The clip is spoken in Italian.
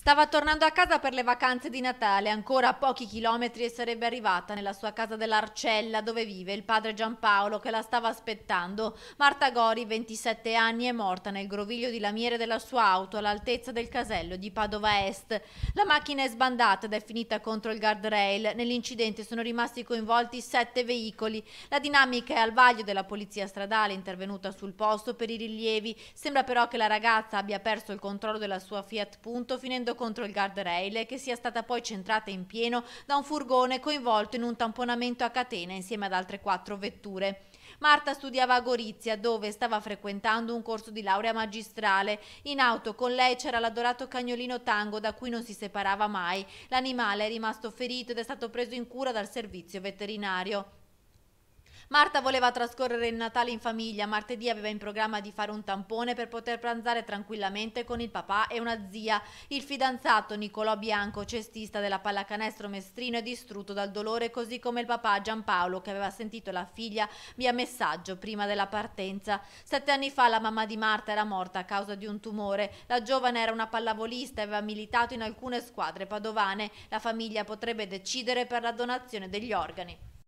Stava tornando a casa per le vacanze di Natale, ancora a pochi chilometri e sarebbe arrivata nella sua casa dell'Arcella dove vive il padre Giampaolo che la stava aspettando. Marta Gori, 27 anni, è morta nel groviglio di lamiere della sua auto all'altezza del casello di Padova Est. La macchina è sbandata ed è finita contro il guardrail. Nell'incidente sono rimasti coinvolti sette veicoli. La dinamica è al vaglio della polizia stradale intervenuta sul posto per i rilievi. Sembra però che la ragazza abbia perso il controllo della sua Fiat Punto finendo colpendo contro il guardrail che sia stata poi centrata in pieno da un furgone coinvolto in un tamponamento a catena insieme ad altre quattro vetture. Marta studiava a Gorizia dove stava frequentando un corso di laurea magistrale. In auto con lei c'era l'adorato cagnolino Tango da cui non si separava mai. L'animale è rimasto ferito ed è stato preso in cura dal servizio veterinario. Marta voleva trascorrere il Natale in famiglia, martedì aveva in programma di fare un tampone per poter pranzare tranquillamente con il papà e una zia. Il fidanzato Nicolò Bianco, cestista della pallacanestro mestrino, è distrutto dal dolore così come il papà Giampaolo che aveva sentito la figlia via messaggio prima della partenza. Sette anni fa la mamma di Marta era morta a causa di un tumore. La giovane era una pallavolista e aveva militato in alcune squadre padovane. La famiglia potrebbe decidere per la donazione degli organi.